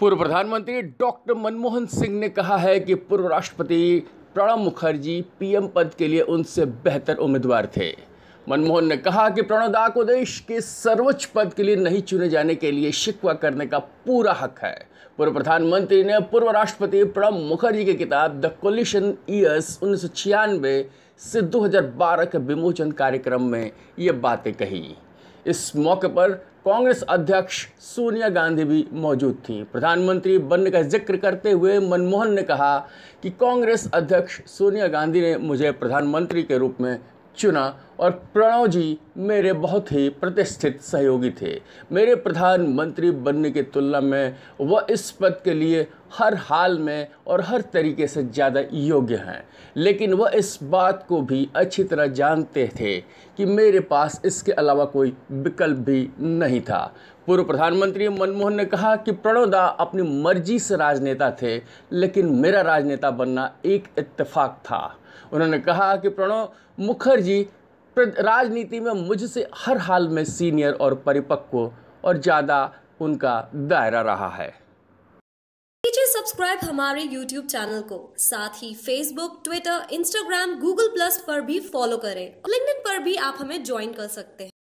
पूर्व प्रधानमंत्री डॉक्टर मनमोहन सिंह ने कहा है कि पूर्व राष्ट्रपति प्रणब मुखर्जी पीएम पद के लिए उनसे बेहतर उम्मीदवार थे मनमोहन ने कहा कि दा को देश के सर्वोच्च पद के लिए नहीं चुने जाने के लिए शिकवा करने का पूरा हक है पूर्व प्रधानमंत्री ने पूर्व राष्ट्रपति प्रणब मुखर्जी की किताब द कोलिशन ईयर्स उन्नीस से 2012 के विमोचन कार्यक्रम में ये बातें कही इस मौके पर कांग्रेस अध्यक्ष सोनिया गांधी भी मौजूद थीं प्रधानमंत्री बनने का जिक्र करते हुए मनमोहन ने कहा कि कांग्रेस अध्यक्ष सोनिया गांधी ने मुझे प्रधानमंत्री के रूप में चुना और प्रणव जी मेरे बहुत ही प्रतिष्ठित सहयोगी थे मेरे प्रधानमंत्री बनने की तुलना में वह इस पद के लिए हर हाल में और हर तरीके से ज़्यादा योग्य हैं लेकिन वह इस बात को भी अच्छी तरह जानते थे कि मेरे पास इसके अलावा कोई विकल्प भी नहीं था पूर्व प्रधानमंत्री मनमोहन ने कहा कि प्रणोदा अपनी मर्जी से राजनेता थे लेकिन मेरा राजनेता बनना एक इत्तेफाक था उन्होंने कहा कि प्रणव मुखर्जी तो राजनीति में मुझसे हर हाल में सीनियर और परिपक्व और ज़्यादा उनका दायरा रहा है कीजिए सब्सक्राइब हमारे YouTube चैनल को साथ ही Facebook, Twitter, Instagram, Google Plus पर भी फॉलो करें लिंक LinkedIn पर भी आप हमें ज्वाइन कर सकते हैं